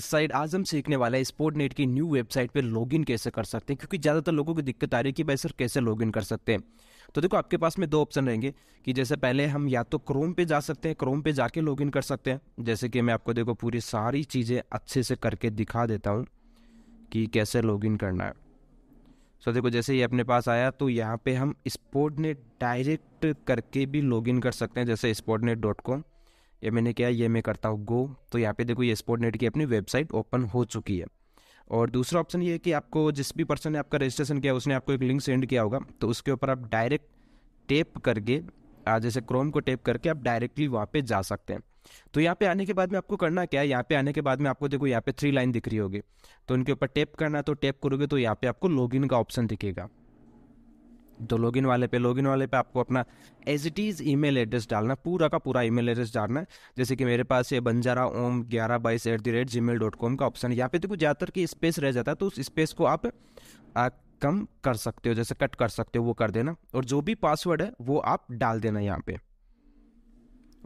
side आज हम सीखने वाले है स्पोर्ट नेट की न्यू वेबसाइट पे लॉगिन कैसे कर सकते हैं क्योंकि ज़्यादातर लोगों को दिक्कत आ रही है कि भाई सर कैसे लॉगिन कर सकते हैं तो देखो आपके पास में दो ऑप्शन रहेंगे कि जैसे पहले हम या तो क्रोम पे जा सकते हैं क्रोम पे जाके लॉगिन कर सकते हैं जैसे कि मैं आपको देखो पूरी सारी चीज़ें अच्छे से करके दिखा देता हूँ कि कैसे लॉगिन करना है सो देखो जैसे ये अपने पास आया तो यहाँ पे हम स्पोर्ट नेट डायरेक्ट करके भी लॉगिन कर सकते हैं जैसे स्पोर्ट नेट डॉट कॉम ये मैंने क्या ये मैं करता हूँ गो तो यहाँ पे देखो ये स्पोर्ट नेट की अपनी वेबसाइट ओपन हो चुकी है और दूसरा ऑप्शन ये है कि आपको जिस भी पर्सन ने आपका रजिस्ट्रेशन किया उसने आपको एक लिंक सेंड किया होगा तो उसके ऊपर आप डायरेक्ट टेप करके जैसे क्रोम को टेप करके आप डायरेक्टली वहाँ पे जा सकते हैं तो यहाँ पे आने के बाद में आपको करना क्या है यहाँ पे आने के बाद में आपको देखो यहाँ पे थ्री लाइन दिख रही होगी तो उनके ऊपर टेप करना तो टेप करोगे तो यहाँ पे आपको लॉगिन का ऑप्शन दिखेगा तो लॉगिन वाले पे लॉगिन वाले पे आपको अपना as it is e address डालना पूरा का पूरा ईमेल एड्रेस डालना जैसे कि मेरे पास ये बंजारा ओम ग्यारह बाईस at the rate Gmail dot com का ऑप्शन यहाँ पे देखो ज़्यादातर की स्पेस रह जाता है तो उस स्पेस को आप आ, कम कर सकते हो जैसे कट कर सकते हो वो कर देना और जो भी पासवर्ड है वो आप डाल देना यहाँ पे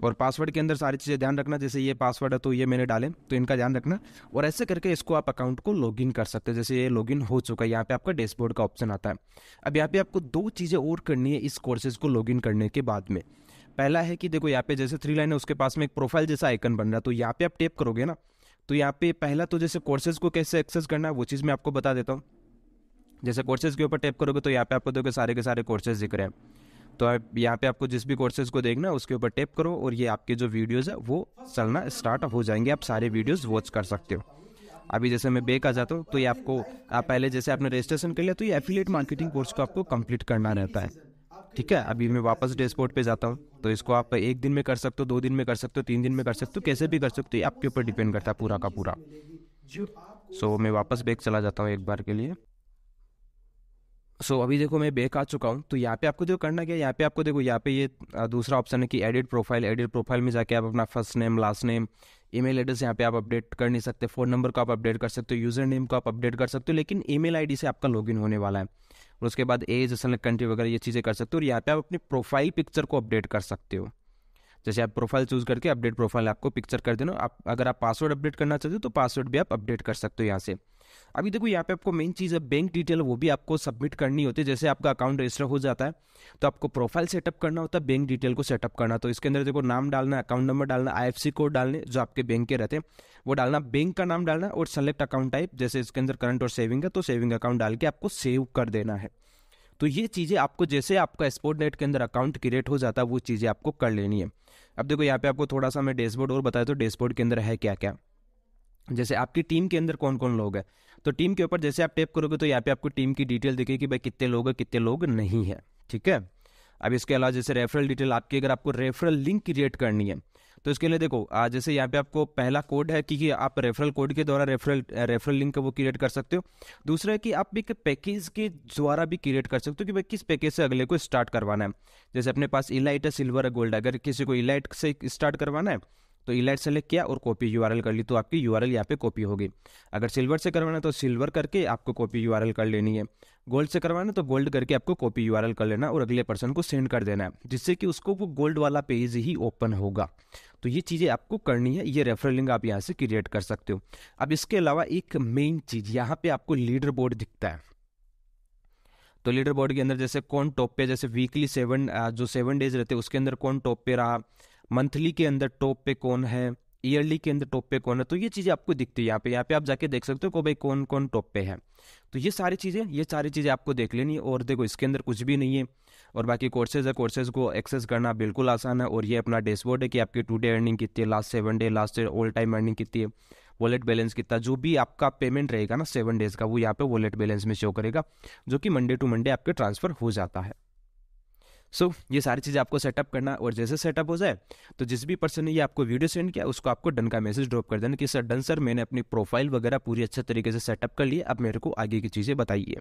और पासवर्ड के अंदर सारी चीज़ें ध्यान रखना जैसे ये पासवर्ड है तो ये मैंने डाले तो इनका ध्यान रखना और ऐसे करके इसको आप अकाउंट को लॉगिन कर सकते हैं जैसे ये लॉगिन हो चुका है यहाँ पे आपका डैशबोर्ड का ऑप्शन आता है अब यहाँ पे आपको दो चीज़ें और करनी है इस कोर्सेज को लॉगिन करने के बाद में पहला है कि देखो यहाँ पे जैसे थ्री लाइन है उसके पास में एक प्रोफाइल जैसा आइकन बन रहा है तो यहाँ पे आप टेप करोगे ना तो यहाँ पे पहला तो जैसे कोर्सेज को कैसे एक्सेस करना है वो चीज़ मैं आपको बता देता हूँ जैसे कोर्सेज के ऊपर टेप करोगे तो यहाँ पे आपको देखो सारे के सारे कोर्सेज दिख रहे हैं तो आप यहाँ पे आपको जिस भी कोर्सेज को देखना है उसके ऊपर टेप करो और ये आपके जो वीडियोज़ है वो चलना स्टार्ट हो जाएंगे आप सारे वीडियोज़ वॉच कर सकते हो अभी जैसे मैं बेक आ जाता हूँ तो ये आपको आप पहले जैसे आपने रजिस्ट्रेशन कर लिया तो ये एफिलेट मार्केटिंग कोर्स को आपको कंप्लीट करना रहता है ठीक है अभी मैं वापस डेस्पोर्ट पे जाता हूँ तो इसको आप एक दिन में कर सकते हो दो दिन में कर सकते हो तीन दिन में कर सकते हो कैसे भी कर सकते हो आपके ऊपर डिपेंड करता है पूरा का पूरा सो so, मैं वापस बेक चला जाता हूँ एक बार के लिए सो अभी देखो मैं बेक आ चुका हूँ तो यहाँ पे आपको देखो करना क्या यहाँ पे आपको देखो यहाँ पे ये दूसरा ऑप्शन है कि एडिट प्रोफाइल एडिट प्रोफाइल में जाके आप अपना first name last name email address यहाँ पे आप अपडेट कर नहीं सकते फ़ोन नंबर को आप अपडेट कर सकते हो यूज़र नेम को आप अपडेट कर सकते हो लेकिन ईमेल आईडी से आपका लॉगिन होने वाला है और उसके बाद एज असल कंट्री वगैरह ये चीज़ें कर सकते हो और यहाँ पे आप अपनी प्रोफाइल पिक्चर को अपडेट कर सकते हो जैसे आप प्रोफाइल चूज करके अपडेट प्रोफाइल आपको पिक्चर कर देना आप अगर आप पासवर्ड अपडेट करना चाहते हो तो पासवर्ड भी आप अपडेट कर सकते हो यहाँ से अभी देखो यहाँ पे आपको मेन चीज़ है बैंक डिटेल वो भी आपको सबमिट करनी होती है जैसे आपका अकाउंट रजिस्टर हो जाता है तो आपको प्रोफाइल सेटअप करना होता है बैंक डिटेल को सेटअप करना तो इसके अंदर देखो नाम डालना अकाउंट नंबर डालना आई कोड डालने जो आपके बैंक के रहते हैं वो डालना बैंक का नाम डालना और सेलेक्ट अकाउंट टाइप जैसे इसके अंदर करंट और सेविंग है तो सेविंग अकाउंट डाल के आपको सेव कर देना है तो ये चीज़ें आपको जैसे आपका स्पोर्ट नेट के अंदर अकाउंट क्रिएट हो जाता है वो चीज़ें आपको कर लेनी है अब देखो यहाँ पे आपको थोड़ा सा मैं डैशबोर्ड और बताया तो डैशबोर्ड के अंदर है क्या क्या जैसे आपकी टीम के अंदर कौन कौन लोग हैं तो टीम के ऊपर जैसे आप टैप करोगे तो यहाँ पे आपको टीम की डिटेल दिखेगी कि भाई कितने लोग हैं कितने लोग नहीं है ठीक है अब इसके अलावा जैसे रेफरल डिटेल आपकी अगर आपको रेफरल लिंक क्रिएट करनी है तो इसके लिए देखो जैसे यहाँ पे आपको पहला कोड है कि, कि आप रेफरल कोड के द्वारा रेफरल रेफरल लिंक वो क्रिएट कर सकते हो दूसरा है कि आप एक पैकेज के द्वारा भी क्रिएट कर सकते हो कि भाई किस पैकेज से अगले को स्टार्ट करवाना है जैसे अपने पास इलाइट है सिल्वर है गोल्ड अगर किसी को इलाइट से स्टार्ट करवाना है तो इलाइट सेलेक्ट किया और कॉपी यू कर ली तो आपकी यू आर यहाँ पे कॉपी होगी अगर सिल्वर से करवाना है तो सिल्वर करके आपको कॉपी यू कर लेनी है गोल्ड से करवाना है तो गोल्ड करके आपको कॉपी यू कर लेना और अगले पर्सन को सेंड कर देना है जिससे कि उसको वो गोल्ड वाला पेज ही ओपन होगा तो ये चीज़ें आपको करनी है ये रेफरलिंग आप यहाँ से क्रिएट कर सकते हो अब इसके अलावा एक मेन चीज़ यहाँ पे आपको लीडर बोर्ड दिखता है तो लीडर बोर्ड के अंदर जैसे कौन टॉप पे जैसे वीकली सेवन जो सेवन डेज रहते हैं उसके अंदर कौन टॉप पे रहा मंथली के अंदर टॉप पे कौन है ईयरली के अंदर टॉप पे कौन है तो ये चीज़ें आपको दिखती है यहाँ पे यहाँ पे आप जाके देख सकते हो भाई कौन कौन टॉप पे है तो ये सारी चीज़ें ये सारी चीज़ें आपको देख लेनी है और देखो इसके अंदर कुछ भी नहीं है और बाकी कोर्सेज है कोर्सेज को एक्सेस करना बिल्कुल आसान है और ये अपना डैशबोर्ड है कि आपकी टू डे अर्निंग कितनी है last seven day last all time earning कितनी है वॉलेट बैलेंस कितना जो भी आपका पेमेंट रहेगा ना सेवन डेज का वो यहाँ पे वॉलेट बैलेंस में शो करेगा जो कि मंडे टू मंडे आपके ट्रांसफर हो जाता है सो so, ये सारी चीज़ें आपको सेटअप करना और जैसे सेटअप हो जाए तो जिस भी पर्सन ने ये आपको वीडियो सेंड किया उसको आपको डन का मैसेज ड्रॉप कर देना कि सर डन सर मैंने अपनी प्रोफाइल वगैरह पूरी अच्छे तरीके से सेटअप कर लिए अब मेरे को आगे की चीज़ें बताइए